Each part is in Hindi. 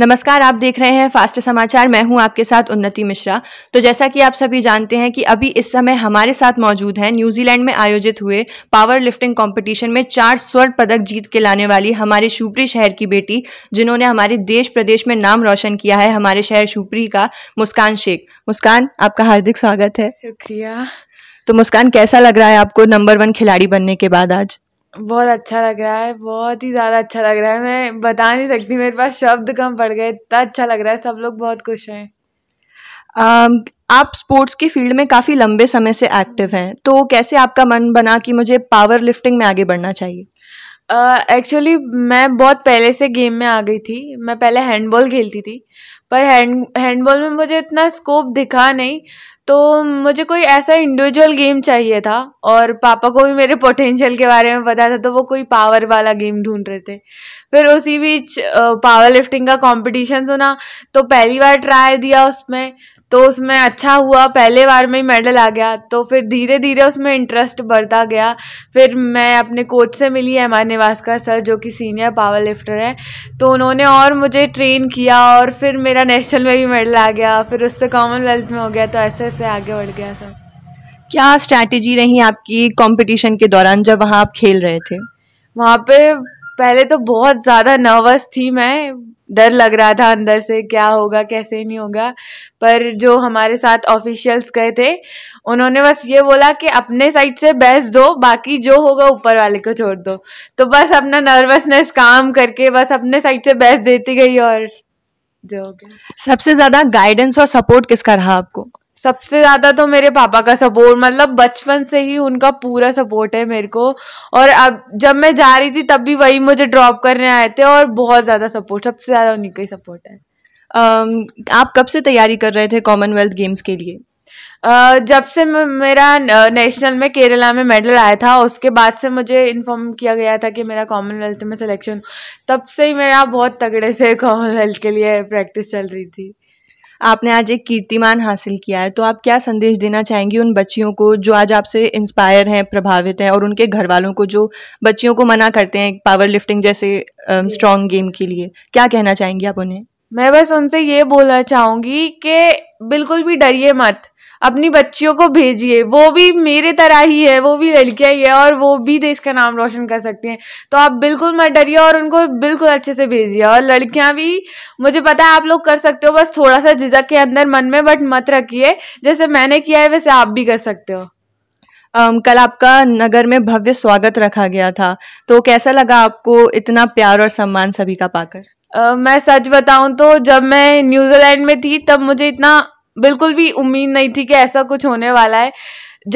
नमस्कार आप देख रहे हैं फास्ट समाचार मैं हूं आपके साथ उन्नति मिश्रा तो जैसा कि आप सभी जानते हैं कि अभी इस समय हमारे साथ मौजूद हैं न्यूजीलैंड में आयोजित हुए पावर लिफ्टिंग कॉम्पिटिशन में चार स्वर्ण पदक जीत के लाने वाली हमारे शुपरी शहर की बेटी जिन्होंने हमारे देश प्रदेश में नाम रोशन किया है हमारे शहर शुपरी का मुस्कान शेख मुस्कान आपका हार्दिक स्वागत है शुक्रिया तो मुस्कान कैसा लग रहा है आपको नंबर वन खिलाड़ी बनने के बाद आज बहुत अच्छा लग रहा है बहुत ही ज़्यादा अच्छा लग रहा है मैं बता नहीं सकती मेरे पास शब्द कम पड़ गए इतना अच्छा लग रहा है सब लोग बहुत खुश हैं आप स्पोर्ट्स की फील्ड में काफ़ी लंबे समय से एक्टिव हैं तो कैसे आपका मन बना कि मुझे पावर लिफ्टिंग में आगे बढ़ना चाहिए एक्चुअली uh, मैं बहुत पहले से गेम में आ गई थी मैं पहले हैंडबॉल खेलती थी पर हैंड हैंडबॉल में मुझे इतना स्कोप दिखा नहीं तो मुझे कोई ऐसा इंडिविजुअल गेम चाहिए था और पापा को भी मेरे पोटेंशियल के बारे में पता था तो वो कोई पावर वाला गेम ढूंढ रहे थे फिर उसी बीच पावर लिफ्टिंग का कॉम्पिटिशन सुना तो पहली बार ट्राई दिया उसमें तो उसमें अच्छा हुआ पहले बार में ही मेडल आ गया तो फिर धीरे धीरे उसमें इंटरेस्ट बढ़ता गया फिर मैं अपने कोच से मिली है निवास का सर जो कि सीनियर पावर लिफ्टर है तो उन्होंने और मुझे ट्रेन किया और फिर मेरा नेशनल में भी मेडल आ गया फिर उससे कॉमनवेल्थ में हो गया तो ऐसे से आगे बढ़ गया सब क्या स्ट्रैटेजी रही आपकी कंपटीशन के दौरान जब वहाँ आप खेल रहे थे वहाँ पे पहले तो बहुत ज़्यादा नर्वस थी मैं डर लग रहा था अंदर से क्या होगा कैसे नहीं होगा पर जो हमारे साथ ऑफिशियल्स गए थे उन्होंने बस ये बोला कि अपने साइड से बेस्ट दो बाकी जो होगा ऊपर वाले को छोड़ दो तो बस अपना नर्वसनेस काम करके बस अपने साइड से बेस्ट देती गई और जो हो गया सबसे ज़्यादा गाइडेंस और सपोर्ट किसका रहा आपको सबसे ज़्यादा तो मेरे पापा का सपोर्ट मतलब बचपन से ही उनका पूरा सपोर्ट है मेरे को और अब जब मैं जा रही थी तब भी वही मुझे ड्रॉप करने आए थे और बहुत ज़्यादा सपोर्ट सबसे ज़्यादा उन्हीं का ही सपोर्ट है um, आप कब से तैयारी कर रहे थे कॉमनवेल्थ गेम्स के लिए Uh, जब से मेरा नेशनल में केरला में मेडल आया था उसके बाद से मुझे इन्फॉर्म किया गया था कि मेरा कॉमनवेल्थ में सिलेक्शन तब से ही मेरा बहुत तगड़े से कॉमनवेल्थ के लिए प्रैक्टिस चल रही थी आपने आज एक कीर्तिमान हासिल किया है तो आप क्या संदेश देना चाहेंगी उन बच्चियों को जो आज आपसे इंस्पायर हैं प्रभावित हैं और उनके घर वालों को जो बच्चियों को मना करते हैं पावर लिफ्टिंग जैसे स्ट्रॉन्ग गेम के लिए क्या कहना चाहेंगी आप उन्हें मैं बस उनसे ये बोलना चाहूँगी कि बिल्कुल भी डरिए मत अपनी बच्चियों को भेजिए वो भी मेरे तरह ही है वो भी लड़कियाँ ही है और वो भी देश तो का नाम रोशन कर सकती हैं तो आप बिल्कुल मत डरिए और उनको बिल्कुल अच्छे से भेजिए और लड़कियाँ भी मुझे पता है आप लोग कर सकते हो बस थोड़ा सा झिझक के अंदर मन में बट मत रखिए जैसे मैंने किया है वैसे आप भी कर सकते हो um, कल आपका नगर में भव्य स्वागत रखा गया था तो कैसा लगा आपको इतना प्यार और सम्मान सभी का पाकर Uh, मैं सच बताऊं तो जब मैं न्यूजीलैंड में थी तब मुझे इतना बिल्कुल भी उम्मीद नहीं थी कि ऐसा कुछ होने वाला है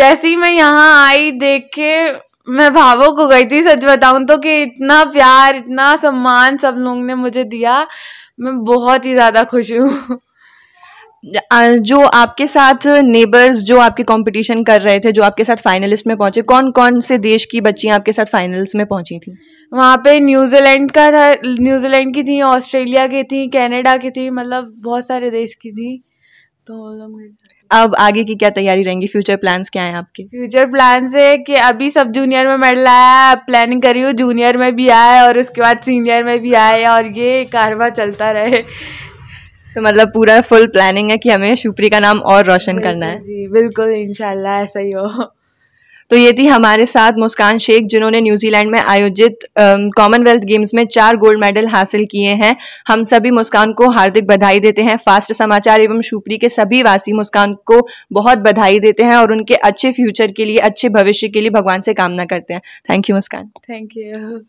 जैसे ही मैं यहाँ आई देख के मैं भावों को गई थी सच बताऊँ तो कि इतना प्यार इतना सम्मान सब लोग ने मुझे दिया मैं बहुत ही ज़्यादा खुश हूँ जो आपके साथ नेबर्स जो आपके कंपटीशन कर रहे थे जो आपके साथ फाइनलिस्ट में पहुंचे कौन कौन से देश की बच्चियां आपके साथ फाइनल्स में पहुंची थी वहाँ पे न्यूजीलैंड का था न्यूजीलैंड की थी ऑस्ट्रेलिया की थी कनाडा की थी मतलब बहुत सारे देश की थी तो अब आगे की क्या तैयारी रहेंगी फ्यूचर प्लान्स क्या हैं आपके फ्यूचर प्लान्स है कि अभी सब जूनियर में मेडल आया प्लानिंग करी हूँ जूनियर में भी आए और उसके बाद सीनियर में भी आए और ये कारवा चलता रहे तो मतलब पूरा फुल प्लानिंग है कि हमें शुप्री का नाम और रोशन करना है जी बिल्कुल इनशाला ऐसा ही हो तो ये थी हमारे साथ मुस्कान शेख जिन्होंने न्यूजीलैंड में आयोजित कॉमनवेल्थ गेम्स में चार गोल्ड मेडल हासिल किए हैं हम सभी मुस्कान को हार्दिक बधाई देते हैं फास्ट समाचार एवं शुपरी के सभी वासी मुस्कान को बहुत बधाई देते हैं और उनके अच्छे फ्यूचर के लिए अच्छे भविष्य के लिए भगवान से कामना करते हैं thank you Muskan thank you